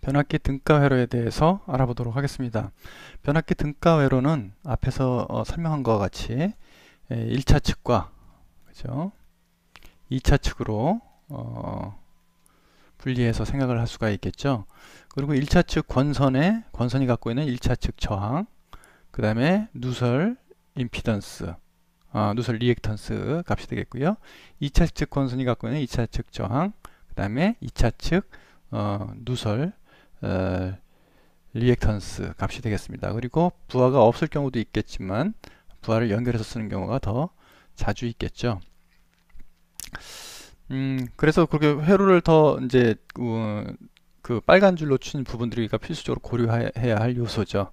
변압기 등가 회로에 대해서 알아보도록 하겠습니다. 변압기 등가 회로는 앞에서 어, 설명한 것과 같이 1차 예, 측과 그죠? 2차 측으로 어, 분리해서 생각을 할 수가 있겠죠. 그리고 1차 측 권선에 권선이 갖고 있는 1차 측 저항, 그 다음에 누설 임피던스, 어, 아, 누설 리액턴스 값이 되겠고요. 2차 측 권선이 갖고 있는 2차 측 저항, 그 다음에 2차 측 어, 누설 어, 리액턴스 값이 되겠습니다. 그리고 부하가 없을 경우도 있겠지만 부하를 연결해서 쓰는 경우가 더 자주 있겠죠. 음, 그래서 그렇게 회로를 더 이제 어, 그 빨간 줄로 친 부분들이 그러니까 필수적으로 고려해야 할 요소죠.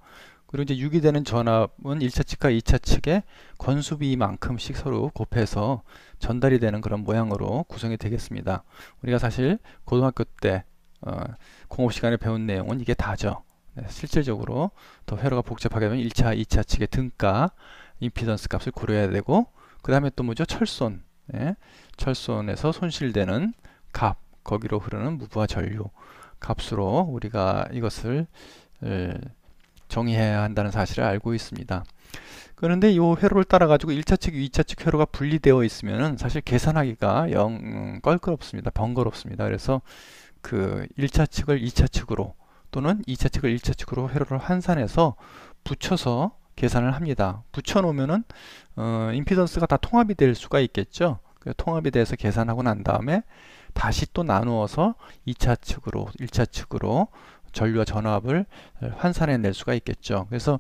그리고 이제 유기 되는 전압은 1차 측과 2차 측의 건수비만큼씩 서로 곱해서 전달이 되는 그런 모양으로 구성이 되겠습니다. 우리가 사실 고등학교 때 어, 공업 시간에 배운 내용은 이게 다죠. 네, 실질적으로 더 회로가 복잡하게 되면 1차, 2차 측의 등가, 임피던스 값을 고려해야 되고 그 다음에 또 뭐죠? 철손. 네, 철손에서 손실되는 값, 거기로 흐르는 무부화 전류 값으로 우리가 이것을 에, 정의해야 한다는 사실을 알고 있습니다. 그런데 이 회로를 따라 가지고 1차 측, 2차 측 회로가 분리되어 있으면 사실 계산하기가 영 음, 껄끄럽습니다. 번거롭습니다. 그래서 그 1차 측을 2차 측으로 또는 2차 측을 1차 측으로 회로를 환산해서 붙여서 계산을 합니다. 붙여놓으면은 어, 임피던스가 다 통합이 될 수가 있겠죠. 그통합이돼서 계산하고 난 다음에 다시 또 나누어서 2차 측으로 1차 측으로 전류와 전압을 환산해 낼 수가 있겠죠. 그래서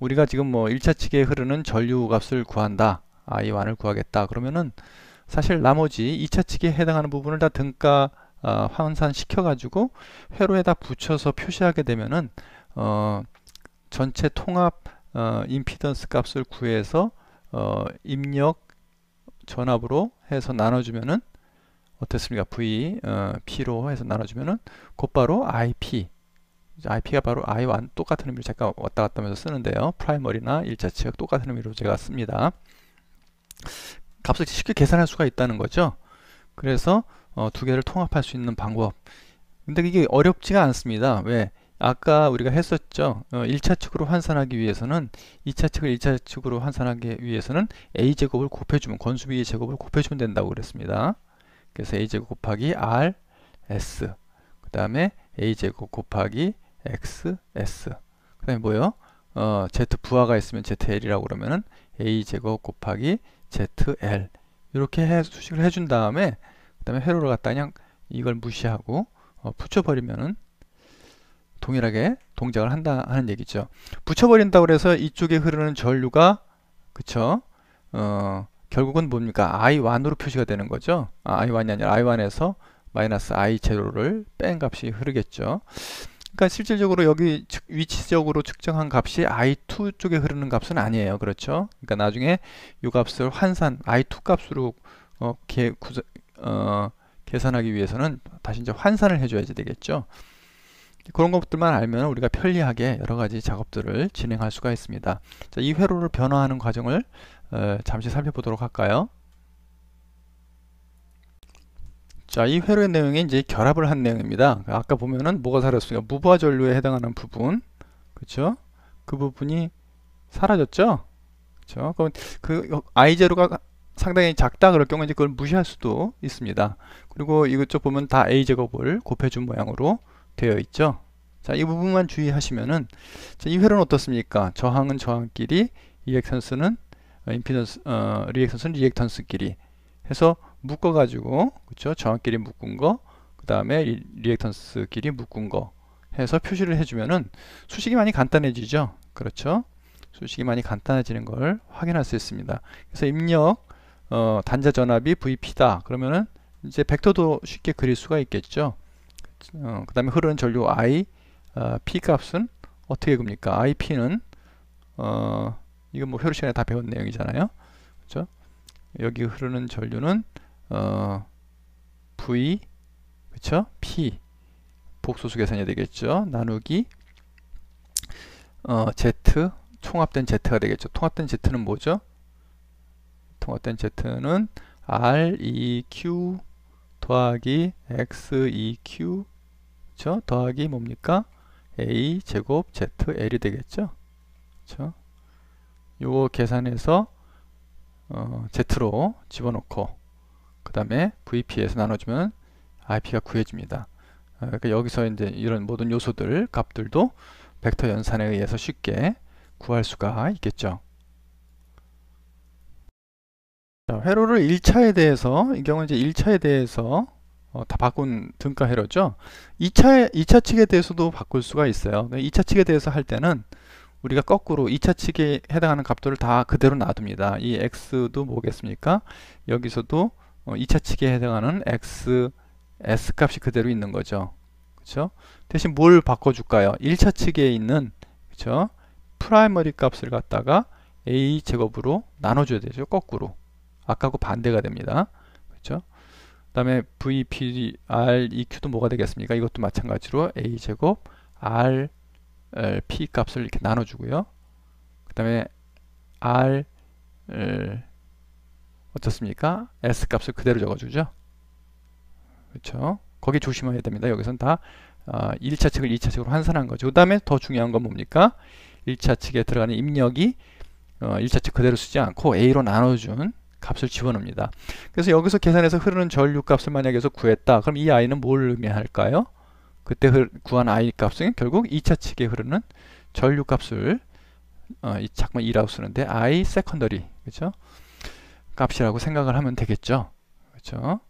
우리가 지금 뭐 1차 측에 흐르는 전류 값을 구한다. 아이완을 구하겠다. 그러면은 사실 나머지 2차 측에 해당하는 부분을 다 등가 어, 환산시켜 가지고 회로에다 붙여서 표시하게 되면은 어, 전체 통합 어, 임피던스 값을 구해서 어, 입력 전압으로 해서 나눠주면은 어떻습니까? V, 어, P로 해서 나눠주면은 곧바로 IP IP가 바로 i 1 똑같은 의미로 잠깐 왔다 갔다 하면서 쓰는데요. 프라이머리나 일자가 똑같은 의미로 제가 씁니다. 값을 쉽게 계산할 수가 있다는 거죠. 그래서 어, 두 개를 통합할 수 있는 방법 근데 이게 어렵지가 않습니다 왜 아까 우리가 했었죠 어, 1차측으로 환산하기 위해서는 2차측을1차측으로 환산하기 위해서는 a제곱을 곱해주면 건수 b 의 제곱을 곱해주면 된다고 그랬습니다 그래서 a제곱 곱하기 r s 그 다음에 a제곱 곱하기 x s 그 다음에 뭐요 어, z 부하가 있으면 zl이라고 그러면은 a제곱 곱하기 zl 이렇게 해, 수식을 해준 다음에 그 다음에 회로를 갖다 그냥 이걸 무시하고 어, 붙여버리면은 동일하게 동작을 한다 하는 얘기죠. 붙여버린다 그래서 이쪽에 흐르는 전류가 그쵸? 어, 결국은 뭡니까? I1으로 표시가 되는 거죠. 아, I1이 아니라 I1에서 마이너스 i 제로를뺀 값이 흐르겠죠. 그러니까 실질적으로 여기 위치적으로 측정한 값이 I2 쪽에 흐르는 값은 아니에요. 그렇죠? 그러니까 나중에 이 값을 환산 I2 값으로 어, 개, 구조, 어, 계산하기 위해서는 다시 이제 환산을 해줘야지 되겠죠. 그런 것들만 알면 우리가 편리하게 여러 가지 작업들을 진행할 수가 있습니다. 자, 이 회로를 변화하는 과정을 어, 잠시 살펴보도록 할까요? 자, 이 회로의 내용이 이제 결합을 한 내용입니다. 아까 보면은 뭐가 사라졌습니까? 무부하 전류에 해당하는 부분, 그렇죠? 그 부분이 사라졌죠? 그렇죠? 그럼 그 i 제로가 상당히 작다 그럴 경우 이제 그걸 무시할 수도 있습니다. 그리고 이것쪽 보면 다 a 제곱을 곱해준 모양으로 되어 있죠. 자, 이 부분만 주의하시면은 자, 이 회로는 어떻습니까? 저항은 저항끼리, 리액턴스는 어, 인피던스, 어, 리액턴스는 리액턴스끼리 해서 묶어가지고 그렇죠? 저항끼리 묶은 거, 그 다음에 리액턴스끼리 묶은 거 해서 표시를 해주면은 수식이 많이 간단해지죠. 그렇죠? 수식이 많이 간단해지는 걸 확인할 수 있습니다. 그래서 입력 어, 단자 전압이 VP다. 그러면은 이제 벡터도 쉽게 그릴 수가 있겠죠. 어, 그 다음에 흐르는 전류 I, 어, P 값은 어떻게 그립니까? IP는, 어, 이건 뭐 회로 시간에 다 배운 내용이잖아요. 그죠? 여기 흐르는 전류는, 어, V, 그쵸? 그렇죠? P. 복소수 계산이 되겠죠. 나누기, 어, Z, 총합된 Z가 되겠죠. 통합된 Z는 뭐죠? 같은 어떤 z는 req 더하기 xeq 그 더하기 뭡니까 a 제곱 zl이 되겠죠 그쵸? 요거 계산해서 어, z로 집어넣고 그 다음에 vp에서 나눠주면 ip가 구해집니다 어, 그러니까 여기서 이제 이런 모든 요소들 값들도 벡터 연산에 의해서 쉽게 구할 수가 있겠죠 자, 회로를 1차에 대해서 이 경우는 이제 1차에 대해서 어, 다 바꾼 등가 회로죠. 2차 2차 측에 대해서도 바꿀 수가 있어요. 2차 측에 대해서 할 때는 우리가 거꾸로 2차 측에 해당하는 값들을 다 그대로 놔둡니다. 이 x도 뭐겠습니까? 여기서도 어, 2차 측에 해당하는 x s 값이 그대로 있는 거죠. 그렇죠? 대신 뭘 바꿔 줄까요? 1차 측에 있는 그렇죠? 프라이머리 값을 갖다가 a 제곱으로 나눠 줘야 되죠. 거꾸로. 아까하고 반대가 됩니다. 그렇죠? 그다음에 VPREQ도 뭐가 되겠습니까? 이것도 마찬가지로 A 제곱 R P 값을 이렇게 나눠주고요. 그다음에 R 어떻습니까? S 값을 그대로 적어주죠. 그렇죠? 거기 조심해야 됩니다. 여기선 다 1차 아, 측을 2차 측으로 환산한 거죠. 그 다음에 더 중요한 건 뭡니까? 1차 측에 들어가는 입력이 1차 어, 측 그대로 쓰지 않고 A로 나눠준 값을 집어넣습니다. 그래서 여기서 계산해서 흐르는 전류 값을 만약에서 구했다. 그럼 이 i는 뭘 의미할까요? 그때 구한 i 값은 결국 2차측에 흐르는 전류 값을 어, 이 작만 2라고 쓰는데 i 세컨더리 그렇죠? 값이라고 생각을 하면 되겠죠. 그렇죠?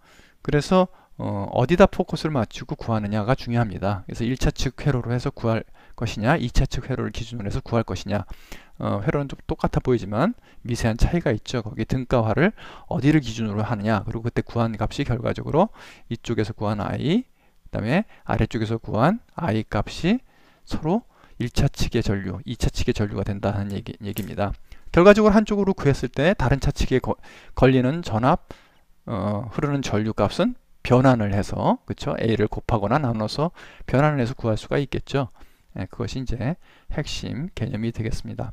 그래서 어, 어디다 포커스를 맞추고 구하느냐가 중요합니다. 그래서 1차 측 회로로 해서 구할 것이냐 2차 측 회로를 기준으로 해서 구할 것이냐 어, 회로는 좀 똑같아 보이지만 미세한 차이가 있죠 거기 등가화를 어디를 기준으로 하느냐 그리고 그때 구한 값이 결과적으로 이쪽에서 구한 i 그 다음에 아래쪽에서 구한 i 값이 서로 1차 측의 전류 2차 측의 전류가 된다는 얘기, 얘기입니다 결과적으로 한쪽으로 구했을 때 다른 차측에 거, 걸리는 전압 어, 흐르는 전류 값은 변환을 해서 그쵸 a를 곱하거나 나눠서 변환을 해서 구할 수가 있겠죠. 예, 그것이 이제 핵심 개념이 되겠습니다.